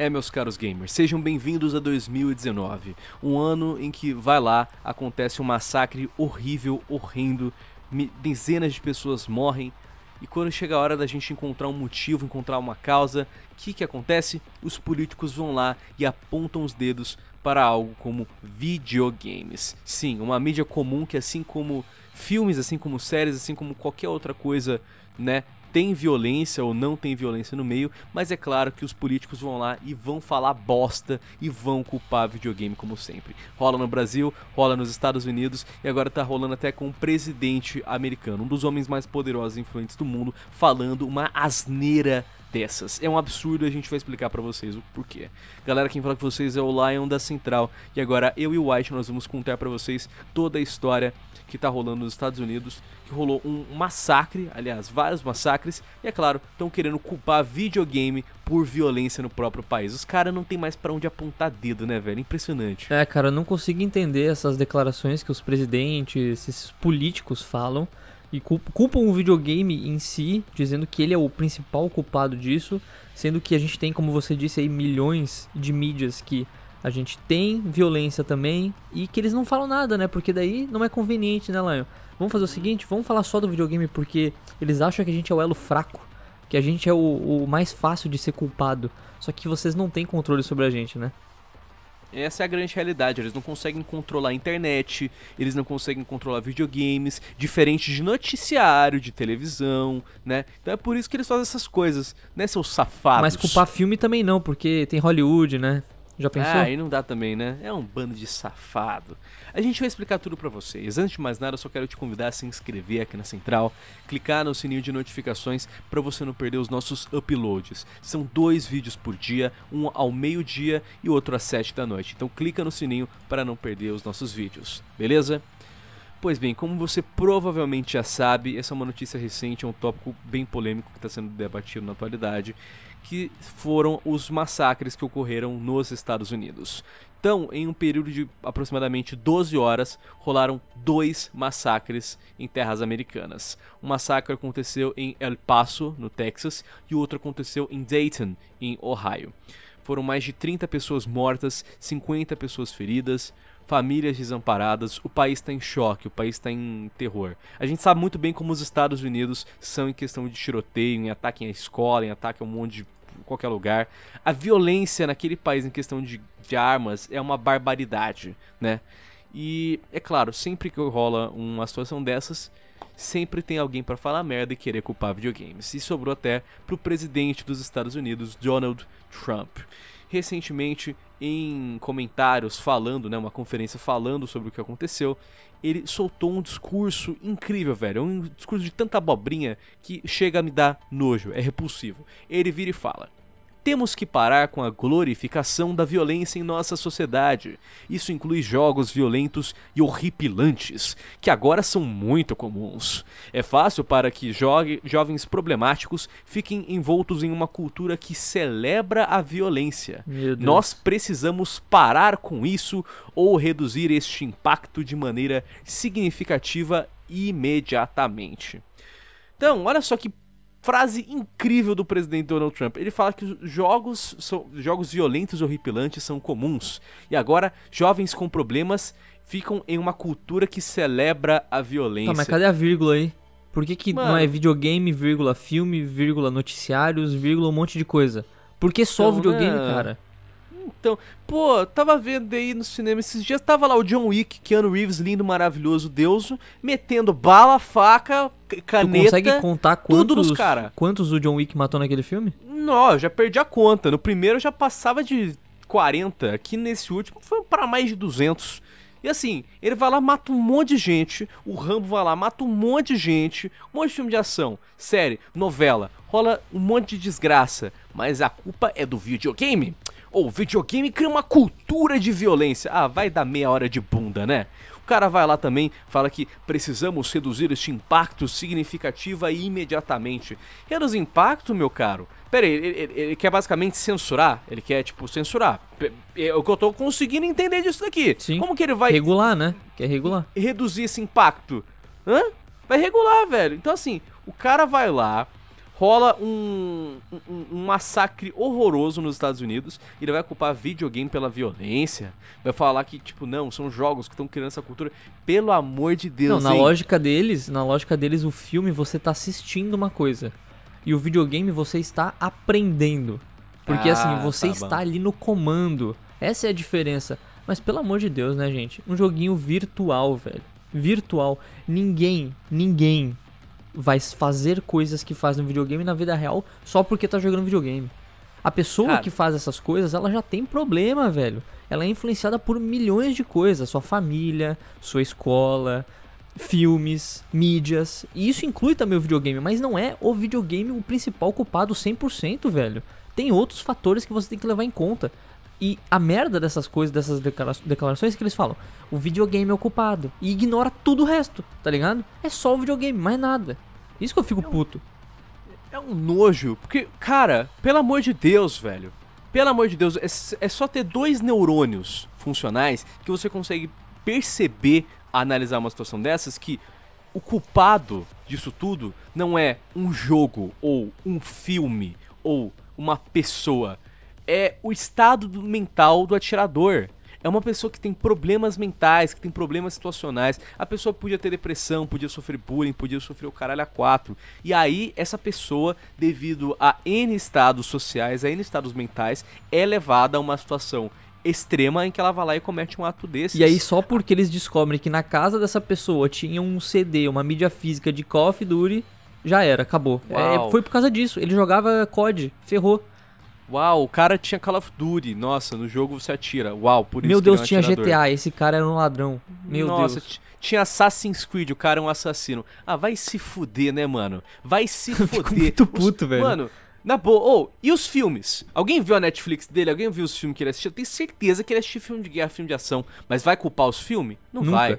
É, meus caros gamers, sejam bem-vindos a 2019, um ano em que, vai lá, acontece um massacre horrível, horrendo, dezenas de pessoas morrem, e quando chega a hora da gente encontrar um motivo, encontrar uma causa, o que, que acontece? Os políticos vão lá e apontam os dedos para algo como videogames. Sim, uma mídia comum que assim como filmes, assim como séries, assim como qualquer outra coisa, né, tem violência ou não tem violência no meio, mas é claro que os políticos vão lá e vão falar bosta e vão culpar videogame como sempre. Rola no Brasil, rola nos Estados Unidos e agora tá rolando até com o presidente americano, um dos homens mais poderosos e influentes do mundo, falando uma asneira dessas. É um absurdo e a gente vai explicar para vocês o porquê. Galera, quem fala com vocês é o Lion da Central. E agora eu e o White nós vamos contar para vocês toda a história que tá rolando nos Estados Unidos, que rolou um massacre, aliás, vários massacres e, é claro, estão querendo culpar videogame por violência no próprio país. Os caras não tem mais para onde apontar dedo, né, velho? Impressionante. É, cara, eu não consigo entender essas declarações que os presidentes, esses políticos falam e culpam o videogame em si, dizendo que ele é o principal culpado disso, sendo que a gente tem, como você disse aí, milhões de mídias que a gente tem violência também e que eles não falam nada, né? Porque daí não é conveniente, né, Lion? Vamos fazer o seguinte, vamos falar só do videogame porque eles acham que a gente é o elo fraco, que a gente é o, o mais fácil de ser culpado. Só que vocês não têm controle sobre a gente, né? Essa é a grande realidade. Eles não conseguem controlar a internet, eles não conseguem controlar videogames, diferente de noticiário, de televisão, né? Então é por isso que eles fazem essas coisas, né, seus safados? Mas culpar filme também não, porque tem Hollywood, né? Já pensou? Ah, aí não dá também, né? É um bando de safado. A gente vai explicar tudo para vocês. Antes de mais nada, eu só quero te convidar a se inscrever aqui na Central, clicar no sininho de notificações para você não perder os nossos uploads. São dois vídeos por dia, um ao meio-dia e outro às sete da noite. Então clica no sininho para não perder os nossos vídeos, beleza? Pois bem, como você provavelmente já sabe, essa é uma notícia recente, é um tópico bem polêmico que está sendo debatido na atualidade que foram os massacres que ocorreram nos Estados Unidos. Então, em um período de aproximadamente 12 horas, rolaram dois massacres em terras americanas. Um massacre aconteceu em El Paso, no Texas, e outro aconteceu em Dayton, em Ohio. Foram mais de 30 pessoas mortas, 50 pessoas feridas famílias desamparadas, o país está em choque, o país está em terror. A gente sabe muito bem como os Estados Unidos são em questão de tiroteio, em ataque à escola, em ataque a um monte de qualquer lugar. A violência naquele país em questão de, de armas é uma barbaridade, né? E é claro, sempre que rola uma situação dessas, sempre tem alguém para falar merda e querer culpar videogames. E sobrou até pro presidente dos Estados Unidos, Donald Trump. Recentemente, em comentários falando, né, uma conferência falando sobre o que aconteceu, ele soltou um discurso incrível, velho. É um discurso de tanta abobrinha que chega a me dar nojo, é repulsivo. Ele vira e fala: temos que parar com a glorificação da violência em nossa sociedade. Isso inclui jogos violentos e horripilantes, que agora são muito comuns. É fácil para que jovens problemáticos fiquem envoltos em uma cultura que celebra a violência. Nós precisamos parar com isso ou reduzir este impacto de maneira significativa imediatamente. Então, olha só que frase incrível do presidente Donald Trump. Ele fala que jogos, so, jogos violentos horripilantes são comuns. E agora, jovens com problemas ficam em uma cultura que celebra a violência. Tá, mas cadê a vírgula aí? Por que, que Mano. não é videogame, vírgula, filme, vírgula, noticiários, vírgula, um monte de coisa? Por que só então, videogame, né? cara? Então, pô, tava vendo aí no cinema esses dias, tava lá o John Wick, Keanu Reeves, lindo, maravilhoso, deuso, metendo bala, faca, caneta. Tu consegue contar quantos, tudo cara. quantos o John Wick matou naquele filme? Não, eu já perdi a conta. No primeiro eu já passava de 40, aqui nesse último foi para mais de 200. E assim, ele vai lá, mata um monte de gente. O Rambo vai lá, mata um monte de gente. Um monte de filme de ação, série, novela. Rola um monte de desgraça. Mas a culpa é do videogame. Ou videogame cria uma cultura de violência. Ah, vai dar meia hora de bunda, né? O cara vai lá também, fala que precisamos reduzir este impacto significativa imediatamente. imediatamente. Reduz é impacto, meu caro? Pera aí, ele, ele, ele, quer basicamente censurar? Ele quer, tipo, censurar. É, é o que eu tô conseguindo entender disso daqui. Sim. Como que ele vai. Regular, né? Quer regular. Reduzir esse impacto. Hã? Vai regular, velho. Então, assim, o cara vai lá, rola um, um, um, massacre horroroso nos Estados Unidos e ele vai culpar videogame pela violência. Vai falar que, tipo, não, são jogos que estão criando essa cultura. Pelo amor de Deus. Não, hein? na lógica deles, na lógica deles, o filme você está assistindo uma coisa. E o videogame você está aprendendo. Porque assim, ah, assim, você tá está bom. ali no comando. Essa é a diferença. Mas pelo amor de Deus, né, gente? Um joguinho virtual, velho. Virtual. Ninguém, ninguém vai fazer coisas que faz no videogame na vida real só porque tá jogando videogame. A pessoa Cara. que faz essas coisas, ela já tem problema, velho. Ela é influenciada por milhões de coisas, sua família, sua escola, filmes, mídias. E isso inclui também o videogame, mas não é o videogame o principal culpado 100%, velho. Tem outros fatores que você tem que levar em conta. E a merda dessas coisas, dessas declarações é que eles falam, o videogame é o culpado. E ignora tudo o resto, tá ligado? É só o videogame, mais nada. Isso que eu fico é um, puto. É um nojo. Porque, cara, pelo amor de Deus, velho. Pelo amor de Deus, é, é só ter dois neurônios funcionais que você consegue perceber, analisar uma situação dessas que o culpado disso tudo não é um jogo ou um filme ou uma pessoa. É o estado mental do atirador é uma pessoa que tem problemas mentais, que tem problemas situacionais. A pessoa podia ter depressão, podia sofrer bullying, podia sofrer o caralho a quatro. E aí, essa pessoa, devido a N estados sociais, a N estados mentais, é levada a uma situação extrema em que ela vai lá e comete um ato desse. E aí só porque eles descobrem que na casa dessa pessoa tinha um CD, uma mídia física de Call of Duty, já era, acabou. É, foi por causa disso. Ele jogava COD, ferrou. Uau, o cara tinha Call of Duty. Nossa, no jogo você atira. Uau, por isso Meu Deus, é tinha GTA. Esse cara era um ladrão. Meu Nossa, Deus. Tinha Assassin's Creed, o cara é um assassino. Ah, vai se fuder, né, mano? Vai se fuder. muito puto, os... velho. Mano, na boa. Ou, oh, e os filmes? Alguém viu a Netflix dele? Alguém viu os filmes que ele assistiu? Eu tenho certeza que ele assistiu filme de guerra, filme de ação. Mas vai culpar os filmes? Não Nunca. vai.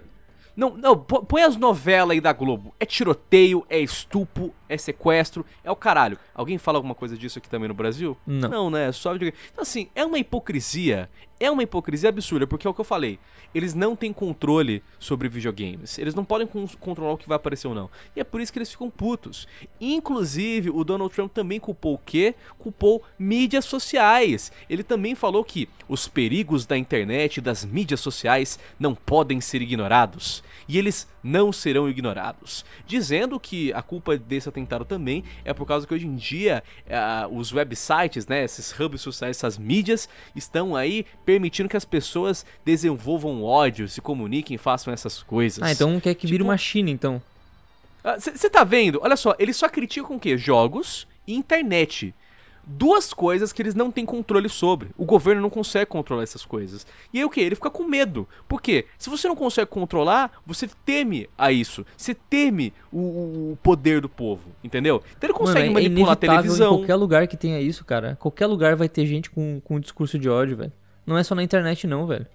Não, não, põe as novelas aí da Globo. É tiroteio, é estupro, é sequestro, é o caralho. Alguém fala alguma coisa disso aqui também no Brasil? Não. Não, né? É só videogame. Então, assim, é uma hipocrisia. É uma hipocrisia absurda, porque é o que eu falei. Eles não têm controle sobre videogames. Eles não podem controlar o que vai aparecer ou não. E é por isso que eles ficam putos. Inclusive, o Donald Trump também culpou o quê? Culpou mídias sociais. Ele também falou que os perigos da internet e das mídias sociais não podem ser ignorados. E eles não serão ignorados. Dizendo que a culpa desse atentado tentaram também, é por causa que hoje em dia uh, os websites, né, esses hubs sociais, essas mídias, estão aí permitindo que as pessoas desenvolvam ódio, se comuniquem, façam essas coisas. Ah, então quer que tipo... vire uma China, então. Você ah, uh, tá vendo? Olha só, eles só criticam o quê? Jogos e internet duas coisas que eles não têm controle sobre. O governo não consegue controlar essas coisas. E aí o que? Ele fica com medo. Por quê? Se você não consegue controlar, você teme a isso. Você teme o, o poder do povo, entendeu? Então ele consegue Mano, é manipular a televisão. Em qualquer lugar que tenha isso, cara. Qualquer lugar vai ter gente com, com um discurso de ódio, velho. Não é só na internet, não, velho.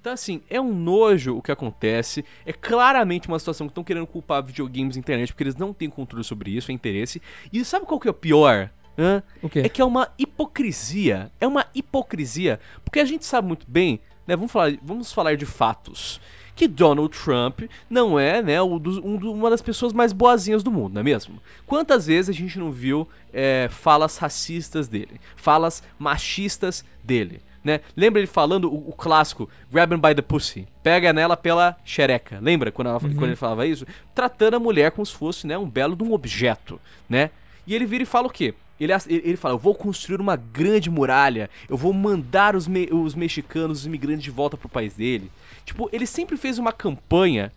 Então, assim, é um nojo o que acontece. É claramente uma situação que estão querendo culpar videogames e internet, porque eles não têm controle sobre isso, é interesse. E sabe qual que é o pior? Hã? O quê? É que é uma hipocrisia. É uma hipocrisia. Porque a gente sabe muito bem, né? Vamos falar, vamos falar de fatos. Que Donald Trump não é, né, um dos, um, uma das pessoas mais boazinhas do mundo, não é mesmo? Quantas vezes a gente não viu é, falas racistas dele, falas machistas dele? Né? Lembra ele falando o, o, clássico Grabbing by the pussy, pega nela pela xereca. Lembra quando, ela, uhum. quando ele falava isso? Tratando a mulher como se fosse, né, um belo de um objeto, né? E ele vira e fala o quê? Ele, ele fala: Eu vou construir uma grande muralha, eu vou mandar os, me os mexicanos, os imigrantes de volta pro país dele. Tipo, ele sempre fez uma campanha.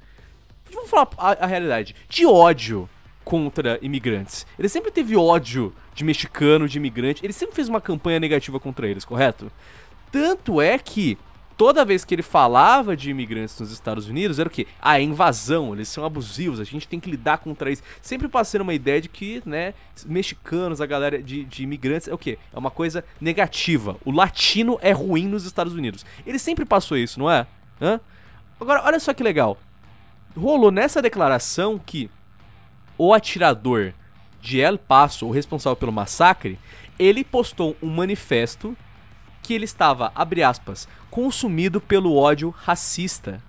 Vamos falar a, a realidade: de ódio contra imigrantes. Ele sempre teve ódio de mexicano, de imigrante. Ele sempre fez uma campanha negativa contra eles, correto? Tanto é que toda vez que ele falava de imigrantes nos Estados Unidos, era o quê? A ah, é invasão, eles são abusivos, a gente tem que lidar contra isso. Sempre passando uma ideia de que, né, mexicanos, a galera de, de imigrantes, é o quê? É uma coisa negativa. O latino é ruim nos Estados Unidos. Ele sempre passou isso, não é? Hã? Agora, olha só que legal. Rolou nessa declaração que o atirador de El Paso, o responsável pelo massacre, ele postou um manifesto que ele estava, abre aspas, consumido pelo ódio racista.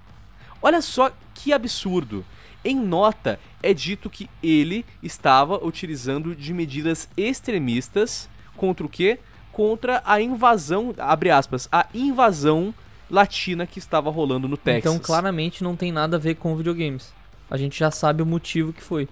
Olha só que absurdo. Em nota, é dito que ele estava utilizando de medidas extremistas contra o quê? Contra a invasão, abre aspas, a invasão latina que estava rolando no Texas. Então, claramente não tem nada a ver com videogames. A gente já sabe o motivo que foi.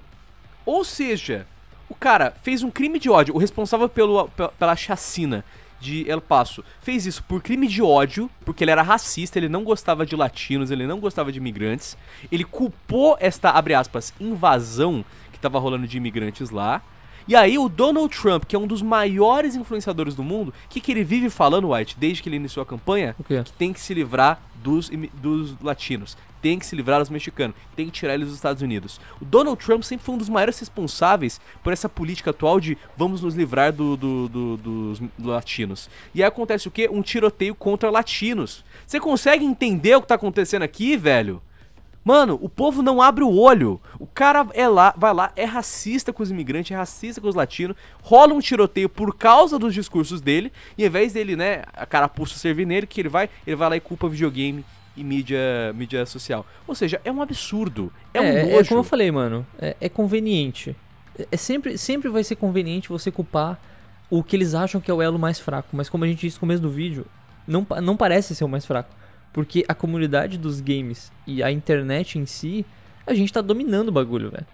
Ou seja, o cara fez um crime de ódio, o responsável pelo, pela chacina de El Paso. Fez isso por crime de ódio, porque ele era racista, ele não gostava de latinos, ele não gostava de imigrantes. Ele culpou esta, abre aspas, invasão que estava rolando de imigrantes lá. E aí o Donald Trump, que é um dos maiores influenciadores do mundo, o que, que ele vive falando, White, desde que ele iniciou a campanha? Que tem que se livrar dos, dos latinos tem que se livrar dos mexicanos, tem que tirar eles dos Estados Unidos. O Donald Trump sempre foi um dos maiores responsáveis por essa política atual de vamos nos livrar do, do, do, dos latinos. E aí acontece o quê? Um tiroteio contra latinos. Você consegue entender o que tá acontecendo aqui, velho? Mano, o povo não abre o olho. O cara é lá, vai lá, é racista com os imigrantes, é racista com os latinos, rola um tiroteio por causa dos discursos dele, e ao invés dele, né, a carapuça servir nele, que ele vai, ele vai lá e culpa videogame, e mídia, mídia social. Ou seja, é um absurdo. É, é um é nojo. É como eu falei, mano. É, é conveniente. É, é sempre, sempre vai ser conveniente você culpar o que eles acham que é o elo mais fraco. Mas como a gente disse no começo do vídeo, não, não parece ser o mais fraco. Porque a comunidade dos games e a internet em si, a gente tá dominando o bagulho, velho.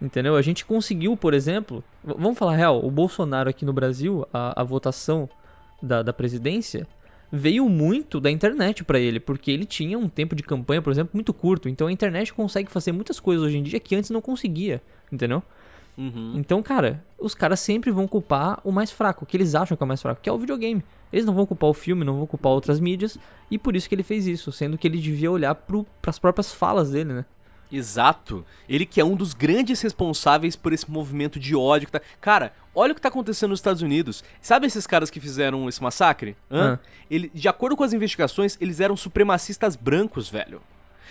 Entendeu? A gente conseguiu, por exemplo, vamos falar real, o Bolsonaro aqui no Brasil, a, a votação da, da presidência, veio muito da internet para ele, porque ele tinha um tempo de campanha, por exemplo, muito curto. Então a internet consegue fazer muitas coisas hoje em dia que antes não conseguia, entendeu? Uhum. Então, cara, os caras sempre vão culpar o mais fraco, que eles acham que é o mais fraco, que é o videogame. Eles não vão culpar o filme, não vão culpar outras mídias, e por isso que ele fez isso, sendo que ele devia olhar para as próprias falas dele, né? Exato. Ele que é um dos grandes responsáveis por esse movimento de ódio que tá. Cara, olha o que tá acontecendo nos Estados Unidos. Sabe esses caras que fizeram esse massacre? Hã? Hã? Ele, de acordo com as investigações, eles eram supremacistas brancos, velho.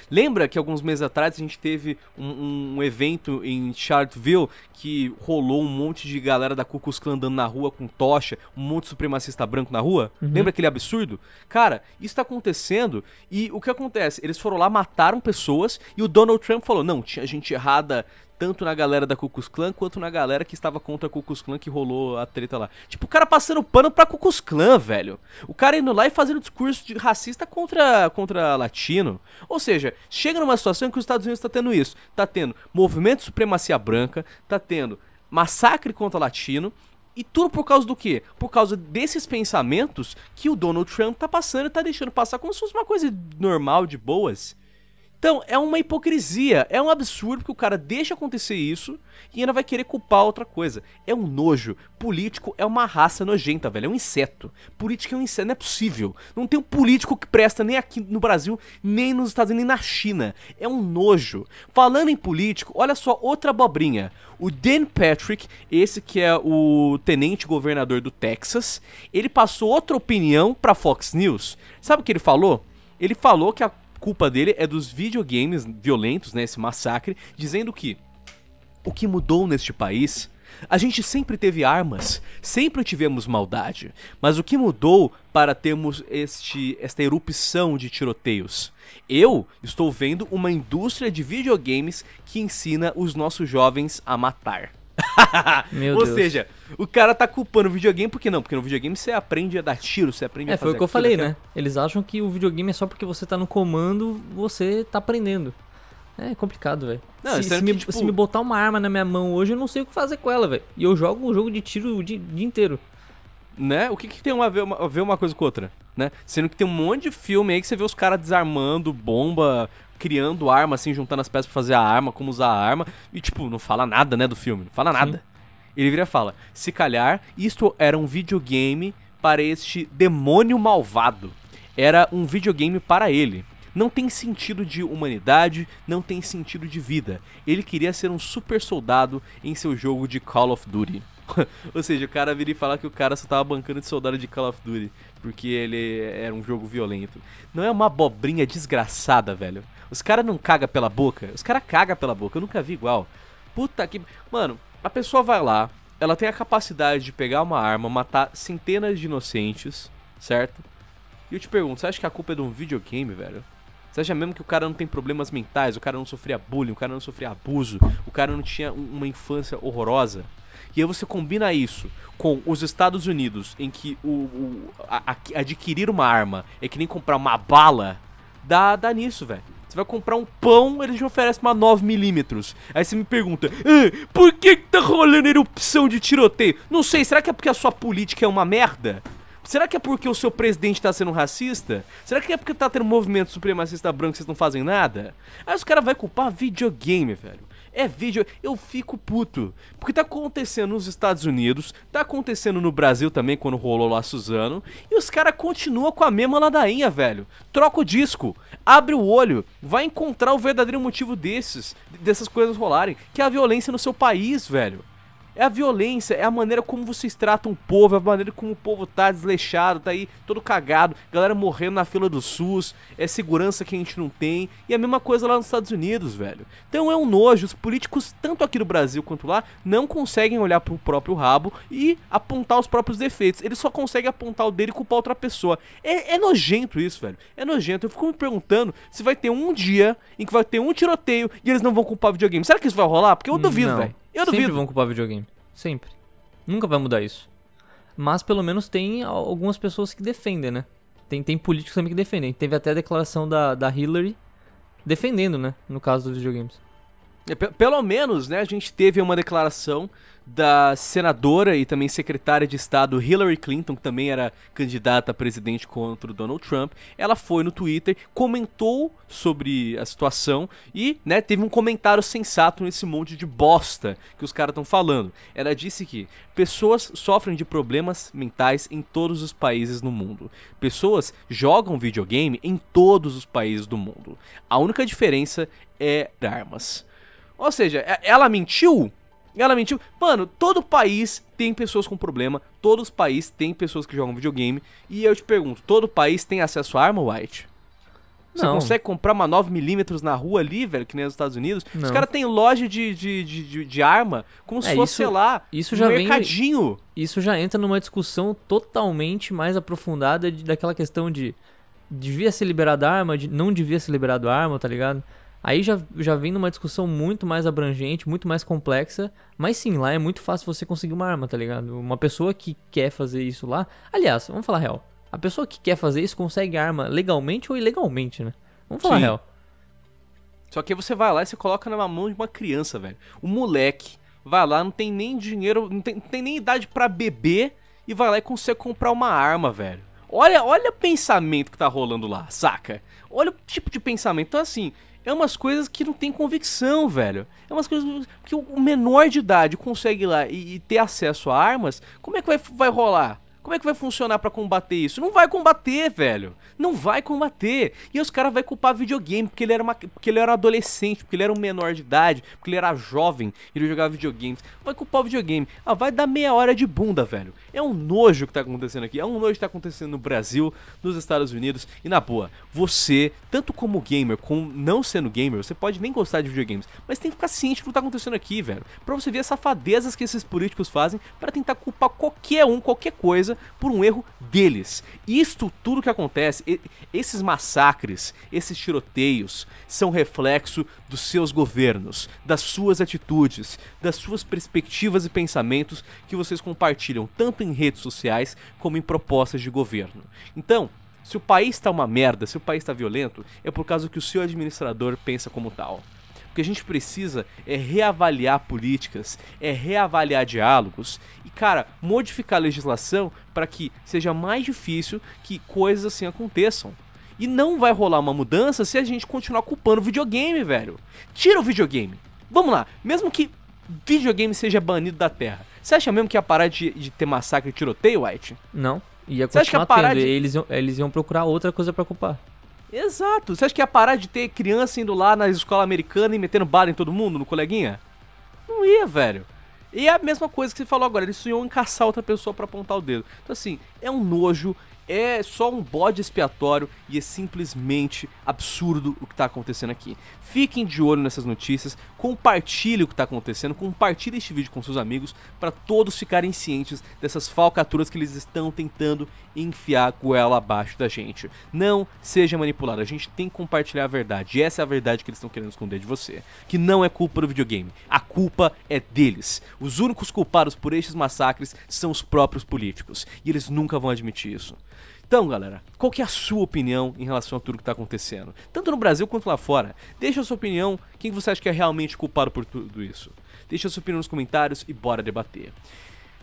Lembra que alguns meses atrás a gente teve um, um, evento em Charlottesville que rolou um monte de galera da Ku andando na rua com tocha, um monte de supremacista branco na rua? Uhum. Lembra aquele absurdo? Cara, isso tá acontecendo e o que acontece? Eles foram lá, mataram pessoas e o Donald Trump falou: não, tinha gente errada tanto na galera da Cucus Clan quanto na galera que estava contra a Ku que rolou a treta lá. Tipo, o cara passando pano pra Cucus Clan velho. O cara indo lá e fazendo discurso de racista contra, contra latino. Ou seja, chega numa situação em que os Estados Unidos tá tendo isso. Tá tendo movimento de supremacia branca, tá tendo massacre contra latino, e tudo por causa do quê? Por causa desses pensamentos que o Donald Trump tá passando e tá deixando passar como se fosse uma coisa normal, de boas. Então, é uma hipocrisia, é um absurdo que o cara deixa acontecer isso e ainda vai querer culpar outra coisa. É um nojo. Político é uma raça nojenta, velho. É um inseto. Político é um inseto, não é possível. Não tem um político que presta nem aqui no Brasil, nem nos Estados Unidos, nem na China. É um nojo. Falando em político, olha só outra abobrinha. O Dan Patrick, esse que é o tenente governador do Texas, ele passou outra opinião pra Fox News. Sabe o que ele falou? Ele falou que a culpa dele é dos videogames violentos, né, esse massacre, dizendo que o que mudou neste país a gente sempre teve armas, sempre tivemos maldade, mas o que mudou para termos este, esta erupção de tiroteios? Eu estou vendo uma indústria de videogames que ensina os nossos jovens a matar. Meu Ou Deus. seja, o cara tá culpando o videogame, por que não? Porque no videogame você aprende a dar tiro, você aprende é, a fazer... É, foi o que eu falei, né? né? Eles acham que o videogame é só porque você tá no comando, você tá aprendendo. É complicado, velho. Se, é se, tipo... se me botar uma arma na minha mão hoje, eu não sei o que fazer com ela, velho. E eu jogo um jogo de tiro o dia, o dia inteiro né? O que, que tem uma a, ver, uma a ver uma coisa com outra, né? Sendo que tem um monte de filme aí que você vê os caras desarmando bomba, criando arma, assim, juntando as peças pra fazer a arma, como usar a arma, e tipo, não fala nada, né, do filme, não fala nada. Sim. Ele vira e fala: se calhar, isto era um videogame para este demônio malvado. Era um videogame para ele não tem sentido de humanidade, não tem sentido de vida. Ele queria ser um super soldado em seu jogo de Call of Duty. Ou seja, o cara vira e fala que o cara só tava bancando de soldado de Call of Duty, porque ele era um jogo violento. Não é uma abobrinha desgraçada, velho. Os caras não caga pela boca, os caras caga pela boca, eu nunca vi igual. Puta que. Mano, a pessoa vai lá, ela tem a capacidade de pegar uma arma, matar centenas de inocentes, certo? E eu te pergunto, você acha que a culpa é de um videogame, velho? Você acha mesmo que o cara não tem problemas mentais, o cara não sofria bullying, o cara não sofria abuso, o cara não tinha uma infância horrorosa? E aí você combina isso com os Estados Unidos, em que o, o a, a, adquirir uma arma é que nem comprar uma bala, dá, dá nisso, velho. Você vai comprar um pão, eles te oferecem uma 9mm. Aí você me pergunta, ah, por que, que tá rolando erupção de tiroteio? Não sei, será que é porque a sua política é uma merda? Será que é porque o seu presidente tá sendo racista? Será que é porque tá tendo movimento supremacista branco e vocês não fazem nada? Aí os caras vão culpar videogame, velho é vídeo. Eu fico puto. Porque tá acontecendo nos Estados Unidos, tá acontecendo no Brasil também, quando rolou lá Suzano. E os caras continuam com a mesma ladainha, velho. Troca o disco, abre o olho, vai encontrar o verdadeiro motivo desses, dessas coisas rolarem, que é a violência no seu país, velho. É a violência, é a maneira como vocês tratam o povo, é a maneira como o povo tá desleixado, tá aí todo cagado, galera morrendo na fila do SUS, é segurança que a gente não tem, e a mesma coisa lá nos Estados Unidos, velho. Então é um nojo, os políticos, tanto aqui no Brasil quanto lá, não conseguem olhar pro próprio rabo e apontar os próprios defeitos. Eles só conseguem apontar o dele e culpar outra pessoa. É, é nojento isso, velho. É nojento. Eu fico me perguntando se vai ter um dia em que vai ter um tiroteio e eles não vão culpar videogame. Será que isso vai rolar? Porque eu duvido, velho. Eu duvido. Sempre vão culpar videogame. Sempre. Nunca vai mudar isso. Mas pelo menos tem algumas pessoas que defendem, né? Tem, tem políticos também que defendem. Teve até a declaração da, da Hillary defendendo, né? No caso dos videogames. É, pelo menos, né, a gente teve uma declaração da senadora e também secretária de Estado Hillary Clinton, que também era candidata a presidente contra o Donald Trump. Ela foi no Twitter, comentou sobre a situação e, né, teve um comentário sensato nesse monte de bosta que os caras estão falando. Ela disse que pessoas sofrem de problemas mentais em todos os países no mundo. Pessoas jogam videogame em todos os países do mundo. A única diferença é armas. Ou seja, é, ela mentiu? Ela mentiu. Mano, todo país tem pessoas com problema. Todos os países têm pessoas que jogam videogame. E eu te pergunto, todo país tem acesso à arma, White? Você não. consegue comprar uma 9mm na rua ali, velho, que nem é nos Estados Unidos? Não. Os caras têm loja de, de, de, de, arma, como é, se fosse, isso, sei lá, isso já um vem, mercadinho. isso já entra numa discussão totalmente mais aprofundada de, daquela questão de devia ser liberado arma, de, não devia ser liberado arma, tá ligado? Aí já, já vem numa discussão muito mais abrangente, muito mais complexa. Mas sim, lá é muito fácil você conseguir uma arma, tá ligado? Uma pessoa que quer fazer isso lá. Aliás, vamos falar real. A pessoa que quer fazer isso consegue arma legalmente ou ilegalmente, né? Vamos falar sim. real. Só que você vai lá e você coloca na mão de uma criança, velho. O moleque vai lá, não tem nem dinheiro, não tem, não tem nem idade para beber e vai lá e consegue comprar uma arma, velho. Olha, olha o pensamento que tá rolando lá, saca? Olha o tipo de pensamento. Então, assim, é umas coisas que não tem convicção, velho. É umas coisas que o menor de idade consegue ir lá e, e ter acesso a armas. Como é que vai, vai rolar? Como é que vai funcionar para combater isso? Não vai combater, velho. Não vai combater. E os caras vão culpar videogame, porque ele, era uma, porque ele era adolescente, porque ele era um menor de idade, porque ele era jovem e ele jogava videogames. Vai culpar o videogame. Ah, vai dar meia hora de bunda, velho. É um nojo que tá acontecendo aqui. É um nojo que tá acontecendo no Brasil, nos Estados Unidos. E na boa, você, tanto como gamer, como não sendo gamer, você pode nem gostar de videogames, mas tem que ficar ciente do que tá acontecendo aqui, velho. Pra você ver as safadezas que esses políticos fazem para tentar culpar qualquer um, qualquer coisa coisa por um erro deles. Isto tudo que acontece, esses massacres, esses tiroteios, são reflexo dos seus governos, das suas atitudes, das suas perspectivas e pensamentos que vocês compartilham tanto em redes sociais como em propostas de governo. Então, se o país está uma merda, se o país está violento, é por causa que o seu administrador pensa como tal. O que a gente precisa é reavaliar políticas, é reavaliar diálogos e, cara, modificar a legislação para que seja mais difícil que coisas assim aconteçam. E não vai rolar uma mudança se a gente continuar culpando o videogame, velho. Tira o videogame. Vamos lá, mesmo que videogame seja banido da Terra, você acha mesmo que ia parar de, de ter massacre e tiroteio, White? Não, ia continuar Você acha que ia parar tendo. De... Eles, iam, eles iam procurar outra coisa para culpar. Exato. Você acha que ia parar de ter criança indo lá na escola americana e metendo bala em todo mundo, no coleguinha? Não ia, velho. E é a mesma coisa que você falou agora, eles iam encaçar outra pessoa para apontar o dedo. Então, assim, é um nojo, é só um bode expiatório e é simplesmente absurdo o que está acontecendo aqui. Fiquem de olho nessas notícias, compartilhe o que está acontecendo, compartilhe este vídeo com seus amigos para todos ficarem cientes dessas falcaturas que eles estão tentando enfiar goela abaixo da gente. Não seja manipulado, a gente tem que compartilhar a verdade. E essa é a verdade que eles estão querendo esconder de você, que não é culpa do videogame. A culpa é deles. Os únicos culpados por estes massacres são os próprios políticos, e eles nunca vão admitir isso. Então, galera, qual que é a sua opinião em relação a tudo que está acontecendo? Tanto no Brasil quanto lá fora. Deixa a sua opinião, quem você acha que é realmente culpado por tudo isso. Deixa a sua opinião nos comentários e bora debater.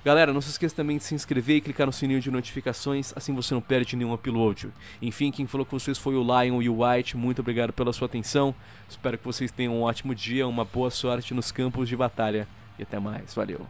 Galera, não se esqueça também de se inscrever e clicar no sininho de notificações, assim você não perde nenhum upload. Enfim, quem falou com vocês foi o Lion e o White, muito obrigado pela sua atenção. Espero que vocês tenham um ótimo dia, uma boa sorte nos campos de batalha e até mais. Valeu!